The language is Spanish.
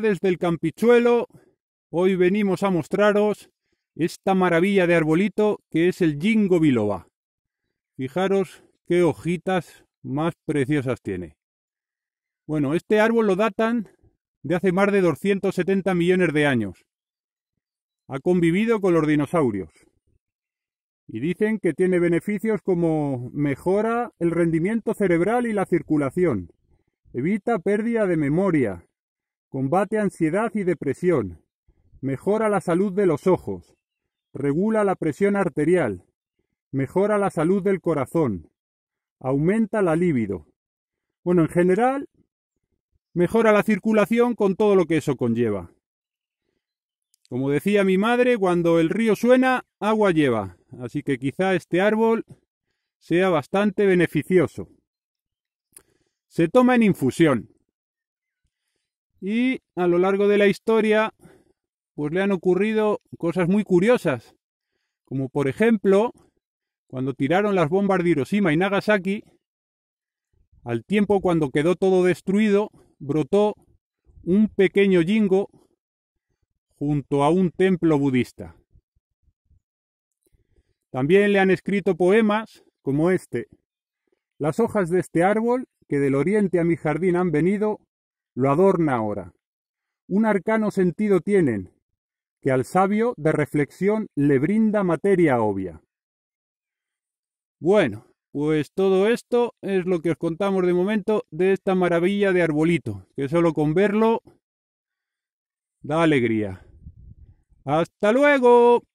desde el campichuelo. Hoy venimos a mostraros esta maravilla de arbolito que es el jingo biloba. Fijaros qué hojitas más preciosas tiene. Bueno, este árbol lo datan de hace más de 270 millones de años. Ha convivido con los dinosaurios. Y dicen que tiene beneficios como mejora el rendimiento cerebral y la circulación, evita pérdida de memoria, Combate ansiedad y depresión. Mejora la salud de los ojos. Regula la presión arterial. Mejora la salud del corazón. Aumenta la libido. Bueno, en general, mejora la circulación con todo lo que eso conlleva. Como decía mi madre, cuando el río suena, agua lleva. Así que quizá este árbol sea bastante beneficioso. Se toma en infusión. Y a lo largo de la historia, pues le han ocurrido cosas muy curiosas, como por ejemplo, cuando tiraron las bombas de Hiroshima y Nagasaki, al tiempo cuando quedó todo destruido, brotó un pequeño jingo junto a un templo budista. También le han escrito poemas como este. Las hojas de este árbol que del oriente a mi jardín han venido lo adorna ahora. Un arcano sentido tienen, que al sabio de reflexión le brinda materia obvia. Bueno, pues todo esto es lo que os contamos de momento de esta maravilla de arbolito, que solo con verlo da alegría. ¡Hasta luego!